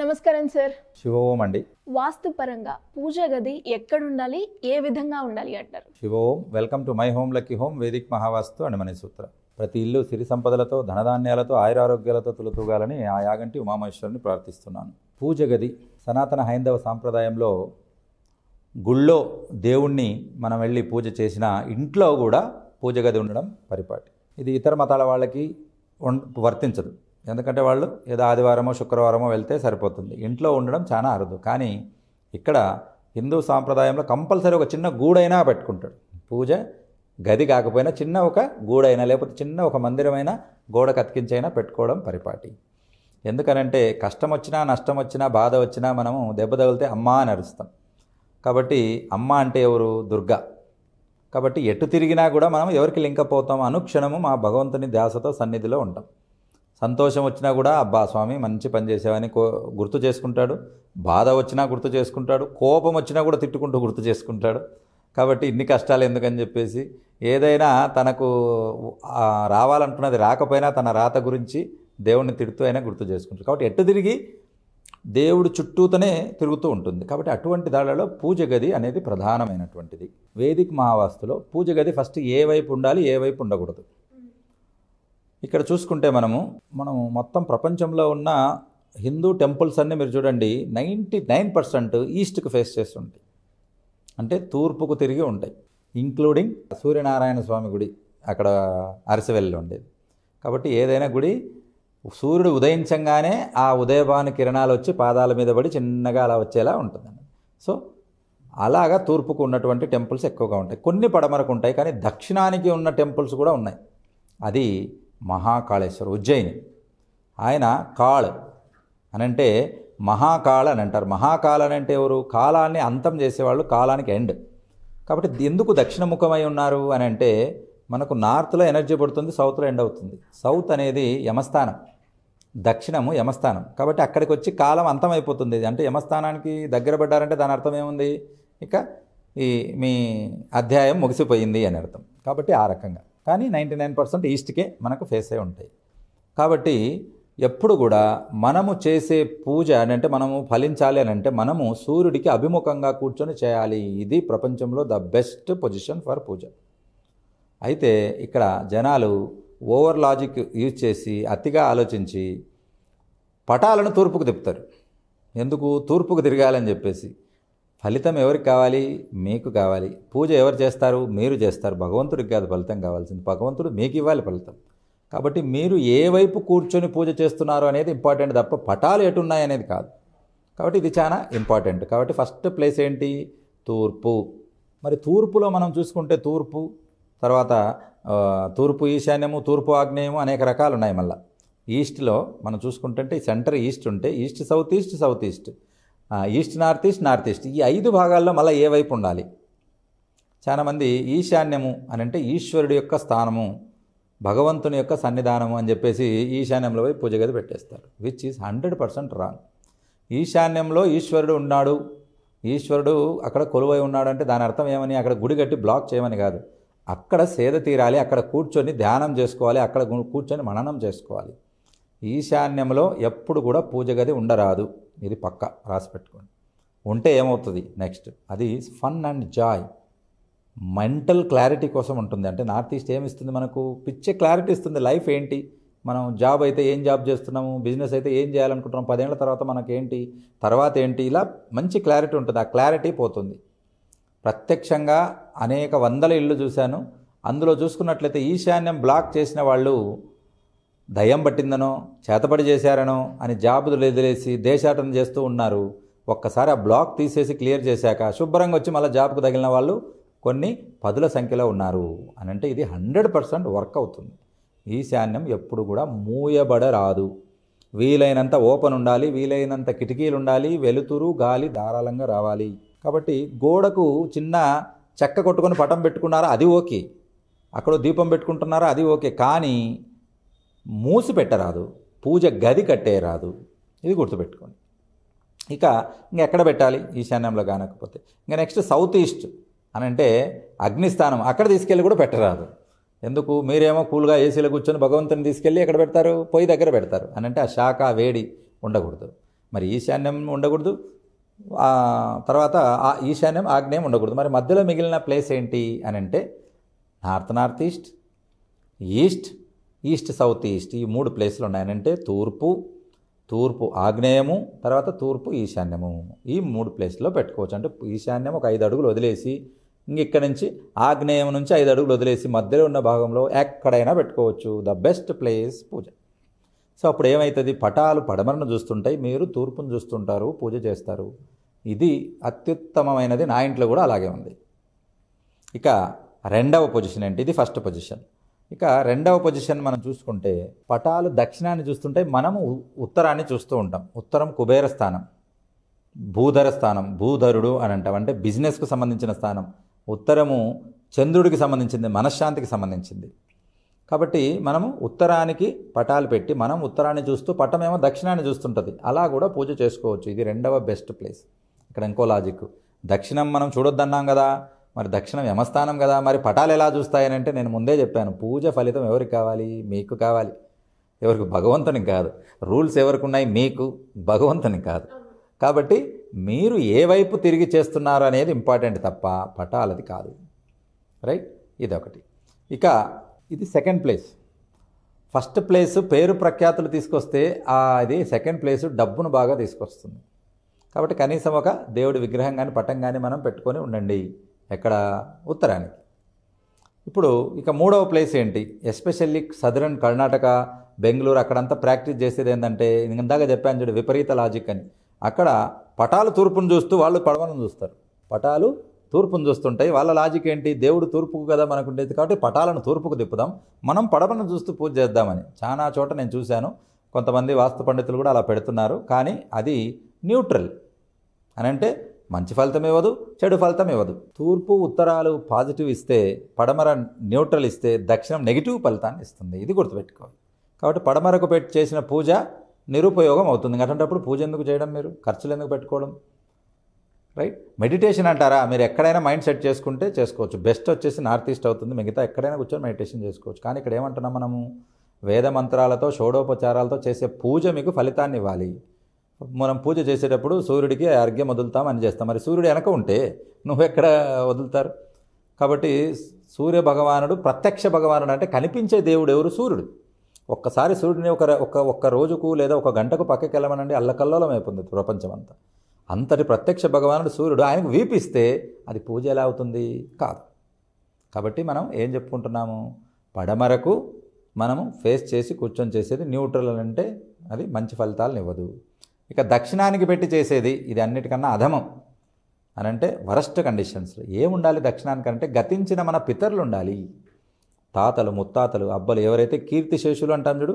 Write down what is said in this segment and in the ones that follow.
నమస్కారం సార్ శివోం అండి వాస్తుపరంగా పూజ గది ఎక్కడుండాలి ఏ విధంగా ఉండాలి అంటారు Shivom welcome to my home lucky home Vedic Mahavastu అని మన సూత్ర ప్రతి ఇల్లు సిరి సంపదలతో ధనధాన్యాలతో ఆయురారోగ్యాలతో తులతూగాలని ఆ యాగంటి ఉమామహేశ్వరుని ప్రార్థిస్తున్నాను పూజ గది సనాతన హైందవ సాంప్రదాయంలో గుళ్ళో దేవుణ్ణి మనం వెళ్ళి పూజ చేసిన ఇంట్లో కూడా పూజ గది ఉండడం పరిపాటి ఇది ఇతర మతాల వాళ్ళకి వర్తించదు ఎందుకంటే వాళ్ళు ఏదో ఆదివారమో శుక్రవారమో వెళ్తే సరిపోతుంది ఇంట్లో ఉండడం చాలా అరుదు కానీ ఇక్కడ హిందూ సాంప్రదాయంలో కంపల్సరీ ఒక చిన్న గూడైనా పెట్టుకుంటాడు పూజ గది కాకపోయినా చిన్న ఒక గూడైనా లేకపోతే చిన్న ఒక మందిరమైనా గోడ కతికించైనా పెట్టుకోవడం పరిపాటి ఎందుకనంటే కష్టం వచ్చినా నష్టం వచ్చినా బాధ వచ్చినా మనము దెబ్బ తగిలితే అమ్మ అని అరుస్తాం కాబట్టి అమ్మ అంటే ఎవరు దుర్గా కాబట్టి ఎటు తిరిగినా కూడా మనం ఎవరికి లింకపోతాం అనుక్షణము మా భగవంతుని ధ్యాసతో సన్నిధిలో ఉంటాం సంతోషం వచ్చినా కూడా అబ్బా స్వామి మంచి పని చేసేవని కో గుర్తు చేసుకుంటాడు బాధ వచ్చినా గుర్తు చేసుకుంటాడు కోపం వచ్చినా కూడా తిట్టుకుంటూ గుర్తు చేసుకుంటాడు కాబట్టి ఇన్ని కష్టాలు ఎందుకని చెప్పేసి ఏదైనా తనకు రావాలనుకున్నది రాకపోయినా తన రాత గురించి దేవుడిని తిడుతూ అయినా గుర్తు చేసుకుంటాడు కాబట్టి ఎట్టు తిరిగి దేవుడు చుట్టూతోనే తిరుగుతూ ఉంటుంది కాబట్టి అటువంటి దాళ్ళలో పూజ గది అనేది ప్రధానమైనటువంటిది వేదిక మహావాస్తులో పూజ గది ఫస్ట్ ఏ వైపు ఉండాలి ఏ వైపు ఉండకూడదు ఇక్కడ చూసుకుంటే మనము మనము మొత్తం ప్రపంచంలో ఉన్న హిందూ టెంపుల్స్ అన్నీ మీరు చూడండి నైంటీ నైన్ పర్సెంట్ ఈస్ట్కు ఫేస్ చేస్తుంటాయి అంటే తూర్పుకు తిరిగి ఉంటాయి ఇంక్లూడింగ్ సూర్యనారాయణ స్వామి గుడి అక్కడ అరసవెల్లి ఉండేది కాబట్టి ఏదైనా గుడి సూర్యుడు ఉదయించంగానే ఆ ఉదయభాను కిరణాలు వచ్చి పాదాల మీద పడి చిన్నగా అలా వచ్చేలా ఉంటుందండి సో అలాగా తూర్పుకు ఉన్నటువంటి టెంపుల్స్ ఎక్కువగా ఉంటాయి కొన్ని పడమరకు ఉంటాయి కానీ దక్షిణానికి ఉన్న టెంపుల్స్ కూడా ఉన్నాయి అది మహాకాళేశ్వర ఉజ్జయిని ఆయన కాళ్ అనంటే మహాకాళ్ అని అంటారు మహాకాళ్ అని అంటే ఎవరు కాలాన్ని అంతం చేసేవాళ్ళు కాలానికి ఎండ్ కాబట్టి ఎందుకు దక్షిణముఖమై ఉన్నారు అని అంటే మనకు నార్త్లో ఎనర్జీ పడుతుంది సౌత్లో ఎండ్ అవుతుంది సౌత్ అనేది యమస్థానం దక్షిణము యమస్థానం కాబట్టి అక్కడికి వచ్చి కాలం అంతమైపోతుంది అంటే యమస్థానానికి దగ్గర పడ్డారంటే దాని అర్థం ఏముంది ఇక ఈ మీ అధ్యాయం ముగిసిపోయింది అని అర్థం కాబట్టి ఆ రకంగా కానీ నైంటీ నైన్ పర్సెంట్ ఈస్ట్కే మనకు ఫేస్ అయి ఉంటాయి కాబట్టి ఎప్పుడు కూడా మనము చేసే పూజ అని అంటే మనము ఫలించాలి అని అంటే మనము సూర్యుడికి అభిముఖంగా కూర్చొని చేయాలి ఇది ప్రపంచంలో the best position for puja అయితే ఇక్కడ జనాలు ఓవర్ లాజిక్ యూజ్ చేసి అతిగా ఆలోచించి పటాలను తూర్పుకు తిప్పుతారు ఎందుకు తూర్పుకు తిరగాలని చెప్పేసి ఫలితం ఎవరికి కావాలి మీకు కావాలి పూజ ఎవరు చేస్తారు మీరు చేస్తారు భగవంతుడికి కాదు ఫలితం కావాల్సింది భగవంతుడు మీకు ఇవ్వాలి ఫలితం కాబట్టి మీరు ఏ వైపు కూర్చొని పూజ చేస్తున్నారు అనేది ఇంపార్టెంట్ తప్ప పటాలు ఎటున్నాయి అనేది కాదు కాబట్టి ఇది చాలా ఇంపార్టెంట్ కాబట్టి ఫస్ట్ ప్లేస్ ఏంటి తూర్పు మరి తూర్పులో మనం చూసుకుంటే తూర్పు తర్వాత తూర్పు ఈశాన్యము తూర్పు ఆగ్నేయము అనేక రకాలు ఉన్నాయి మళ్ళీ ఈస్ట్లో మనం చూసుకుంటుంటే సెంటర్ ఈస్ట్ ఉంటే east south east south east east north east north east ఈ ఐదు భాగాల్లో మళ్ళీ ఏ వైపు ఉండాలి చాలామంది ఈశాన్యము అని అంటే ఈశ్వరుడి యొక్క స్థానము భగవంతుని యొక్క సన్నిధానము అని చెప్పేసి ఈశాన్యంలో పోయి పూజ గది పెట్టేస్తారు which is hundred percent wrong ఈశాన్యంలో ఈశ్వరుడు ఉన్నాడు ఈశ్వరుడు అక్కడ కొలువై ఉన్నాడు అంటే దాని అర్థం ఏమని అక్కడ గుడి కట్టి బ్లాక్ చేయమని కాదు అక్కడ సేద తీరాలి అక్కడ కూర్చొని ధ్యానం చేసుకోవాలి అక్కడ కూర్చొని మననం చేసుకోవాలి ఈశాన్యంలో ఎప్పుడు కూడా పూజ గది ఉండరాదు ఇది పక్క రాసి పెట్టుకోండి ఉంటే ఏమవుతుంది నెక్స్ట్ అది fun and joy mental clarity కోసం ఉంటుంది అంటే నార్త్ ఈస్ట్ ఏమిస్తుంది మనకు పిచ్చే క్లారిటీ ఇస్తుంది లైఫ్ ఏంటి మనం జాబ్ అయితే ఏం జాబ్ చేస్తున్నాము బిజినెస్ అయితే ఏం చేయాలనుకుంటున్నాం పదేళ్ల తర్వాత మనకేంటి తర్వాత ఏంటి ఇలా మంచి క్లారిటీ ఉంటుంది ఆ క్లారిటీ పోతుంది ప్రత్యక్షంగా అనేక వందల ఇళ్ళు చూశాను అందులో చూసుకున్నట్లయితే ఈశాన్యం బ్లాక్ చేసిన వాళ్ళు దయ్యం పట్టిందనో చేతపడి చేశారనో అని జాబులు ఎదిలేసి దేశాటన చేస్తూ ఉన్నారు ఒక్కసారి ఆ బ్లాక్ తీసేసి క్లియర్ చేశాక శుభ్రంగా వచ్చి మళ్ళీ జాబ్కు తగిలిన వాళ్ళు కొన్ని పదుల సంఖ్యలో ఉన్నారు అని అంటే ఇది హండ్రెడ్ పర్సెంట్ వర్క్ అవుతుంది ఈశాన్యం ఎప్పుడు కూడా మూయబడరాదు వీలైనంత ఓపెన్ ఉండాలి వీలైనంత కిటికీలు ఉండాలి వెలుతురు గాలి ధారాళంగా రావాలి కాబట్టి గోడకు చిన్న చెక్క కొట్టుకొని పటం పెట్టుకున్నారా అది ఓకే అక్కడ దీపం పెట్టుకుంటున్నారా అది ఓకే కానీ మూసి పెట్టరాదు పూజ గది కట్టేయరాదు ఇది గుర్తుపెట్టుకోండి ఇక ఇంకెక్కడ పెట్టాలి ఈశాన్యంలో కానకపోతే ఇంకా నెక్స్ట్ సౌత్ ఈస్ట్ అని అంటే అగ్నిస్థానం అక్కడ తీసుకెళ్ళి కూడా పెట్టరాదు ఎందుకు మీరేమో కూల్గా ఏసీలో కూర్చొని భగవంతుని తీసుకెళ్ళి ఎక్కడ పెడతారు పొయ్యి దగ్గర పెడతారు అని అంటే ఆ శాఖ వేడి ఉండకూడదు మరి ఈశాన్యం ఉండకూడదు తర్వాత ఆ ఈశాన్యం ఆగ్నేయం ఉండకూడదు మరి మధ్యలో మిగిలిన ప్లేస్ ఏంటి అని అంటే north north east east east south east ఈ మూడు ప్లేసులు ఉన్నాయనంటే తూర్పు తూర్పు ఆగ్నేయము తర్వాత తూర్పు ఈశాన్యము ఈ మూడు ప్లేస్లో పెట్టుకోవచ్చు అంటే ఈశాన్యం ఒక ఐదు అడుగులు వదిలేసి ఇక్కడ నుంచి ఆగ్నేయం నుంచి ఐదు అడుగులు వదిలేసి మధ్యలో ఉన్న భాగంలో ఎక్కడైనా పెట్టుకోవచ్చు the best place puja so అప్పుడు ఏమవుతుంది పటాలు పడమరను చూస్తుంటాయి మీరు తూర్పును చూస్తుంటారు పూజ చేస్తారు ఇది అత్యుత్తమమైనది నా ఇంట్లో కూడా అలాగే ఉంది ఇక రెండవ పొజిషన్ ఏంటి ఇది ఫస్ట్ పొజిషన్ ఇక రెండవ పొజిషన్ మనం చూసుకుంటే పటాలు దక్షిణాన్ని చూస్తుంటే మనము ఉత్తరాన్ని చూస్తూ ఉంటాం ఉత్తరం కుబేర స్థానం భూధర స్థానం భూధరుడు అని అంటాం అంటే బిజినెస్కు సంబంధించిన స్థానం ఉత్తరము చంద్రుడికి సంబంధించింది మనశ్శాంతికి సంబంధించింది కాబట్టి మనము ఉత్తరానికి పటాలు పెట్టి మనం ఉత్తరాన్ని చూస్తూ పటమేమో దక్షిణాన్ని చూస్తుంటుంది అలా కూడా పూజ చేసుకోవచ్చు ఇది రెండవ బెస్ట్ ప్లేస్ ఇక్కడ ఇంకో లాజిక్ దక్షిణం మనం చూడొద్దన్నాం కదా మరి దక్షిణం యమస్థానం కదా మరి పటాలు ఎలా చూస్తాయని అంటే నేను ముందే చెప్పాను పూజ ఫలితం ఎవరికి కావాలి మీకు కావాలి ఎవరికి భగవంతుని కాదు రూల్స్ ఎవరికి ఉన్నాయి మీకు భగవంతుని కాదు కాబట్టి మీరు ఏ వైపు తిరిగి చేస్తున్నారు అనేది ఇంపార్టెంట్ తప్ప పటాలది కాదు రైట్ ఇదొకటి ఇక ఇది సెకండ్ ప్లేస్ ఫస్ట్ ప్లేస్ పేరు ప్రఖ్యాతులు తీసుకొస్తే అది సెకండ్ ప్లేస్ డబ్బును బాగా తీసుకొస్తుంది కాబట్టి కనీసం ఒక దేవుడి విగ్రహం కానీ పటం కానీ మనం పెట్టుకొని ఉండండి ఎక్కడ ఉత్తరానికి ఇప్పుడు ఇక మూడవ ప్లేస్ ఏంటి ఎస్పెషల్లీ సదరన్ కర్ణాటక బెంగళూరు అక్కడంతా ప్రాక్టీస్ చేసేది ఏంటంటే ఇందాక చెప్పాను చూడు విపరీత లాజిక్ అని అక్కడ పటాలు తూర్పును చూస్తూ వాళ్ళు పడవను చూస్తారు పటాలు తూర్పును చూస్తుంటాయి వాళ్ళ లాజిక్ ఏంటి దేవుడు తూర్పుకు కదా మనకు ఉండేది కాబట్టి పటాలను తూర్పుకు తిప్పుదాం మనం పడవను చూస్తూ పూజ చేద్దామని చాలా చోట నేను చూశాను కొంతమంది వాస్తు పండితులు కూడా అలా పెడుతున్నారు కానీ అది న్యూట్రల్ అని అంటే మంచి ఫలితం ఇవ్వదు చెడు ఫలితం ఇవ్వదు తూర్పు ఉత్తరాలు పాజిటివ్ ఇస్తే పడమర న్యూట్రల్ ఇస్తే దక్షిణం నెగిటివ్ ఫలితాన్ని ఇస్తుంది ఇది గుర్తుపెట్టుకోవాలి కాబట్టి పడమరకు పెట్టి చేసిన పూజ నిరుపయోగం అవుతుంది అటువంటిప్పుడు పూజ ఎందుకు చేయడం మీరు ఖర్చులు ఎందుకు పెట్టుకోవడం రైట్ మెడిటేషన్ అంటారా మీరు ఎక్కడైనా మైండ్ సెట్ చేసుకుంటే చేసుకోవచ్చు బెస్ట్ వచ్చేసి నార్త్ ఈస్ట్ అవుతుంది మిగతా ఎక్కడైనా కూర్చొని మెడిటేషన్ చేసుకోవచ్చు కానీ ఇక్కడ ఏమంటున్నాం మనము వేద మంత్రాలతో షోడోపచారాలతో చేసే పూజ మీకు ఫలితాన్ని ఇవ్వాలి మనం పూజ చేసేటప్పుడు సూర్యుడికి అర్ఘ్యం వదులుతాం అని చేస్తాం మరి సూర్యుడు వెనక ఉంటే నువ్వెక్కడ వదులుతారు కాబట్టి సూర్య భగవానుడు ప్రత్యక్ష భగవానుడు అంటే కనిపించే దేవుడు ఎవరు సూర్యుడు ఒక్కసారి సూర్యుడిని ఒక ఒక ఒక్క రోజుకు లేదా ఒక గంటకు పక్కకి వెళ్ళమనండి అల్లకల్లోలం అయిపోతుంది ప్రపంచం అంతా అంతటి ప్రత్యక్ష భగవానుడు సూర్యుడు ఆయనకు వీపిస్తే అది పూజ ఎలా అవుతుంది కాదు కాబట్టి మనం ఏం చెప్పుకుంటున్నాము పడమరకు మనము ఫేస్ చేసి కూర్చొని చేసేది న్యూట్రల్ అంటే అది మంచి ఫలితాలను ఇవ్వదు ఇక దక్షిణానికి పెట్టి చేసేది ఇది అన్నిటికన్నా అధమం అని అంటే వరస్ట్ కండిషన్స్లో ఏముండాలి దక్షిణానికి అంటే గతించిన మన పితరులు ఉండాలి తాతలు ముత్తాతలు అబ్బలు ఎవరైతే కీర్తి శేషులు అంటాం చూడు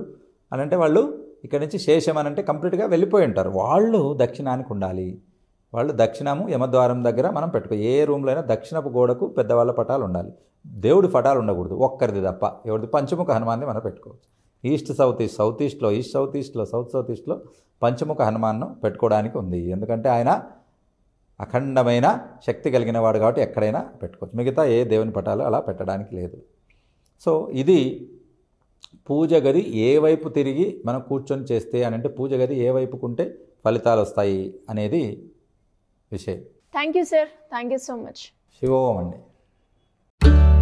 అని అంటే వాళ్ళు ఇక్కడ నుంచి శేషం అని అంటే కంప్లీట్గా వెళ్ళిపోయి ఉంటారు వాళ్ళు దక్షిణానికి ఉండాలి వాళ్ళు దక్షిణము యమద్వారం దగ్గర మనం పెట్టుకో ఏ రూమ్లో అయినా దక్షిణపు గోడకు పెద్దవాళ్ళ పటాలు ఉండాలి దేవుడి పటాలు ఉండకూడదు ఒక్కరిది తప్ప ఎవరిది పంచముఖ హనుమాన్ని మనం పెట్టుకోవచ్చు ఈస్ట్ సౌత్ ఈస్ట్ సౌత్ ఈస్ట్లో ఈస్ట్ సౌత్ ఈస్ట్లో సౌత్ సౌత్ ఈస్ట్లో పంచముఖ హనుమాన్ను పెట్టుకోవడానికి ఉంది ఎందుకంటే ఆయన అఖండమైన శక్తి కలిగిన వాడు కాబట్టి ఎక్కడైనా పెట్టుకోవచ్చు మిగతా ఏ దేవుని పటాలు అలా పెట్టడానికి లేదు సో ఇది పూజ గది ఏ వైపు తిరిగి మనం కూర్చొని చేస్తే అని అంటే పూజ గది ఏ వైపుకు ఉంటే ఫలితాలు వస్తాయి అనేది విషయం thank you sir thank you so much Shivom అండి